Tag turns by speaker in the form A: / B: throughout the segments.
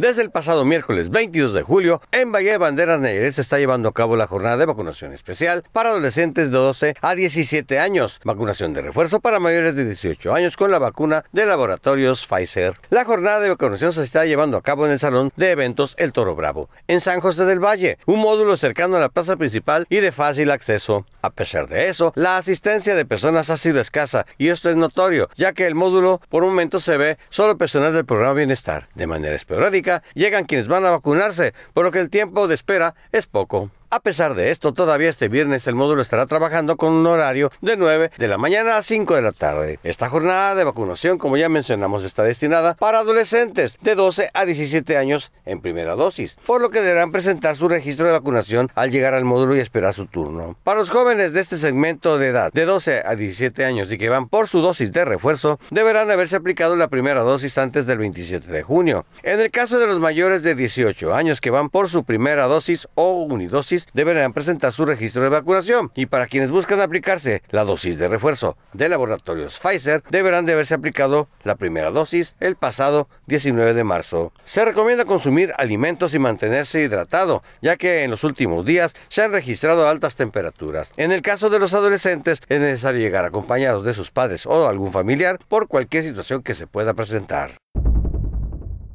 A: Desde el pasado miércoles 22 de julio, en Valle de Banderas Negres se está llevando a cabo la jornada de vacunación especial para adolescentes de 12 a 17 años, vacunación de refuerzo para mayores de 18 años con la vacuna de laboratorios Pfizer. La jornada de vacunación se está llevando a cabo en el Salón de Eventos El Toro Bravo, en San José del Valle, un módulo cercano a la plaza principal y de fácil acceso. A pesar de eso, la asistencia de personas ha sido escasa y esto es notorio, ya que el módulo por un momento, se ve solo personal del programa Bienestar. De manera esporádica, llegan quienes van a vacunarse, por lo que el tiempo de espera es poco. A pesar de esto, todavía este viernes el módulo estará trabajando con un horario de 9 de la mañana a 5 de la tarde. Esta jornada de vacunación, como ya mencionamos, está destinada para adolescentes de 12 a 17 años en primera dosis, por lo que deberán presentar su registro de vacunación al llegar al módulo y esperar su turno. Para los jóvenes de este segmento de edad, de 12 a 17 años y que van por su dosis de refuerzo, deberán haberse aplicado la primera dosis antes del 27 de junio. En el caso de los mayores de 18 años que van por su primera dosis o unidosis, deberán presentar su registro de vacunación y para quienes buscan aplicarse la dosis de refuerzo de laboratorios Pfizer deberán de haberse aplicado la primera dosis el pasado 19 de marzo. Se recomienda consumir alimentos y mantenerse hidratado, ya que en los últimos días se han registrado altas temperaturas. En el caso de los adolescentes es necesario llegar acompañados de sus padres o algún familiar por cualquier situación que se pueda presentar.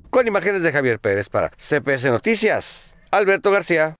A: Con imágenes de Javier Pérez para CPS Noticias, Alberto García.